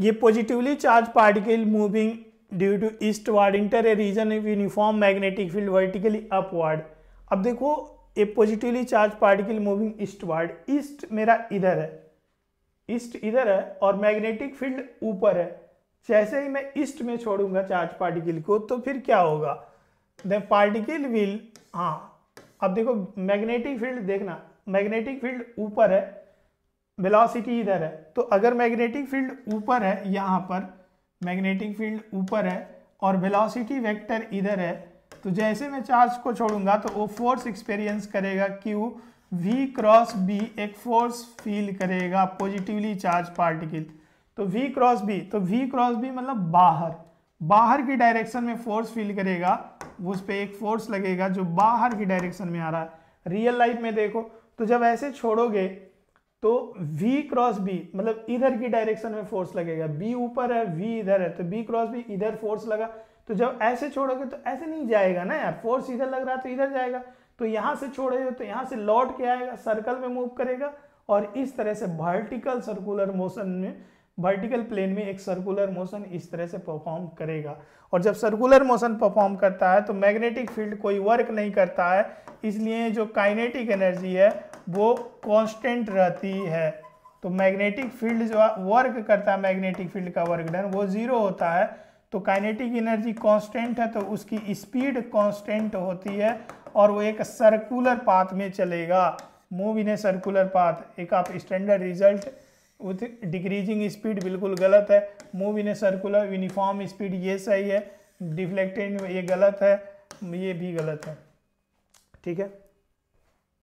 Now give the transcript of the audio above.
ये positively charge particle moving due to eastward enter a region uniform magnetic field vertically upward अब देखो a positively charge particle moving eastward east मेरा इधर है east इधर है और मैग्नेटिक फील्ड ऊपर है जैसे ही मैं ईस्ट में छोड़ूंगा चार्ज पार्टिकल को तो फिर क्या होगा द पार्टिकल विल हाँ अब देखो मैग्नेटिक फील्ड देखना मैग्नेटिक फील्ड ऊपर है वेलोसिटी इधर है तो अगर मैग्नेटिक फील्ड ऊपर है यहाँ पर मैग्नेटिक फील्ड ऊपर है और वेलोसिटी वेक्टर इधर है तो जैसे मैं चार्ज को छोड़ूंगा तो वो फोर्स एक्सपीरियंस करेगा क्यू वी क्रॉस बी एक फोर्स फील करेगा पॉजिटिवली चार्ज पार्टिकल तो वी क्रॉस बी तो वी क्रॉस बी मतलब बाहर बाहर की डायरेक्शन में फोर्स फील करेगा उस पर एक फोर्स लगेगा जो बाहर की डायरेक्शन में आ रहा है रियल लाइफ में देखो तो जब ऐसे छोड़ोगे तो V क्रॉस B मतलब इधर की डायरेक्शन में फोर्स लगेगा B ऊपर है V इधर है तो B क्रॉस B इधर फोर्स लगा तो जब ऐसे छोड़ोगे तो ऐसे नहीं जाएगा ना यार फोर्स इधर लग रहा है तो इधर जाएगा तो यहाँ से छोड़ोगे तो यहाँ से लौट के आएगा सर्कल में मूव करेगा और इस तरह से वर्टिकल सर्कुलर मोशन में वर्टिकल प्लेन में एक सर्कुलर मोशन इस तरह से परफॉर्म करेगा और जब सर्कुलर मोशन परफॉर्म करता है तो मैग्नेटिक फील्ड कोई वर्क नहीं करता है इसलिए जो काइनेटिक एनर्जी है वो कांस्टेंट रहती है तो मैग्नेटिक फील्ड जो वर्क करता है मैग्नेटिक फील्ड का वर्क डन वो ज़ीरो होता है तो काइनेटिक एनर्जी कांस्टेंट है तो उसकी स्पीड कांस्टेंट होती है और वो एक सर्कुलर पाथ में चलेगा move in a circular path एक आप standard result with decreasing speed बिल्कुल गलत है move in a circular uniform speed ये सही है डिफ्लेक्टेड ये गलत है ये भी गलत है ठीक है